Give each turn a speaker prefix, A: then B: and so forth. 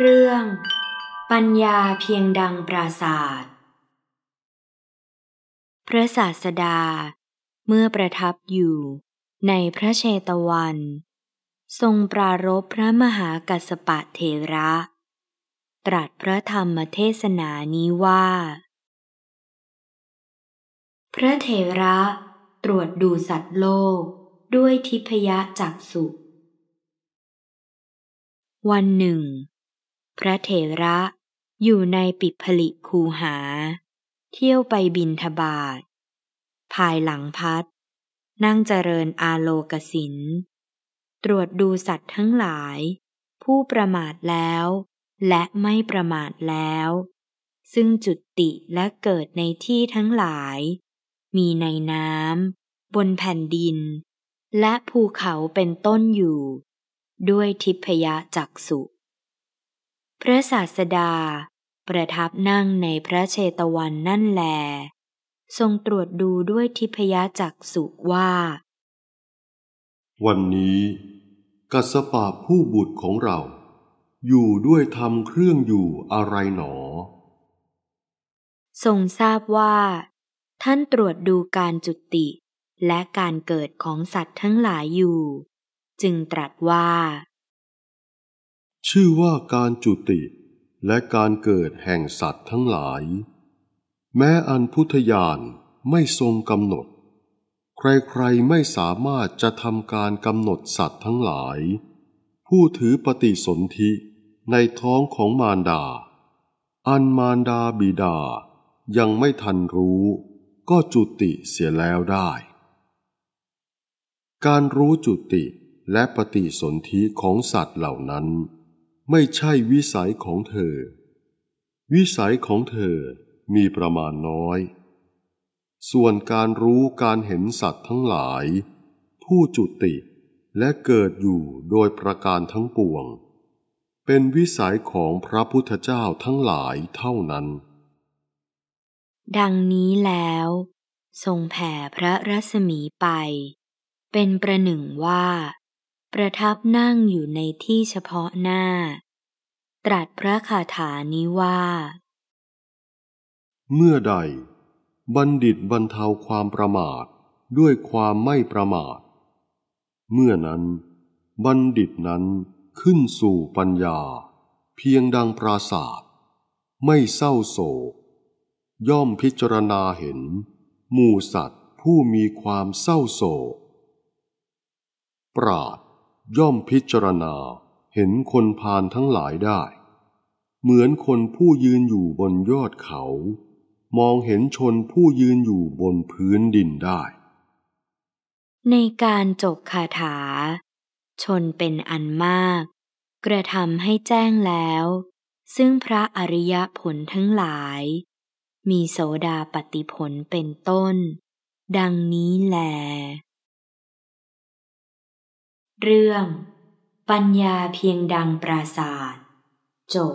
A: เรื่องปัญญาเพียงดังปราศาสตร์พระศาสดาเมื่อประทับอยู่ในพระเชตวัน ทรงปรารบพระมหากัสปะเทระ ตรัสพระธรรมเทศนานี้ว่า พระเทระตรวจดูสัตว์โลกด้วยทิพยจักสุวันหนึ่งพระเถระอยู่ในปิดผลิคูหา เที่ยวไปบินทบาท ภายหลังพัด นั่งเจริญอาโลกสิน ตรวจดูสัตว์ทั้งหลาย ผู้ประมาทแล้วและไม่ประมาทแล้ว ซึ่งจุติและเกิดในที่ทั้งหลาย มีในน้ำบนแผ่นดิน และภูเขาเป็นต้นอยู่ ด้วยทิพยจักษุพระศาสดาประทับนั่งในพระเชตวันนั่นแล ทรงตรวจดูด้วยทิพยจักสุว่า
B: วันนี้ กัสปะผู้บุตรของเรา อยู่ด้วยทำเครื่องอยู่อะไรหนอ
A: ทรงทราบว่า ท่านตรวจดูการจุติและการเกิดของสัตว์ทั้งหลายอยู่ จึงตรัสว่า
B: ชื่อว่าการจุติและการเกิดแห่งสัตว์ทั้งหลาย แม้อันพุทธญาณไม่ทรงกำหนด ใครๆไม่สามารถจะทำการกำหนดสัตว์ทั้งหลาย ผู้ถือปฏิสนธิในท้องของมารดา อันมารดาบิดา ยังไม่ทันรู้ก็จุติเสียแล้วได้ การรู้จุติและปฏิสนธิของสัตว์เหล่านั้นไม่ใช่วิสัยของเธอ วิสัยของเธอมีประมาณน้อย ส่วนการรู้การเห็นสัตว์ทั้งหลาย ผู้จุติและเกิดอยู่โดยประการทั้งปวง เป็นวิสัยของพระพุทธเจ้าทั้งหลายเท่านั้น
A: ดังนี้แล้ว ทรงแผ่พระรัศมีไป เป็นประหนึ่งว่าประทับนั่งอยู่ในที่เฉพาะหน้า ตรัสพระคาถานี้ว่า
B: เมื่อใด บัณฑิตบรรเทาความประมาทด้วยความไม่ประมาท เมื่อนั้น บัณฑิตนั้นขึ้นสู่ปัญญา เพียงดังปราศาสตร์ไม่เศร้าโศกย่อมพิจารณาเห็นหมู่สัตว์ผู้มีความเศร้าโศกปราดย่อมพิจารณาเห็นคนพานทั้งหลายได้ เหมือนคนผู้ยืนอยู่บนยอดเขา มองเห็นชนผู้ยืนอยู่บนพื้นดินได้
A: ในการจบคาถา ชนเป็นอันมาก กระทำให้แจ้งแล้ว ซึ่งพระอริยผลทั้งหลาย มีโสดาปฏิผลเป็นต้น ดังนี้แลเรื่อง ปัญญาเพียงดังปราศาสตร์จบ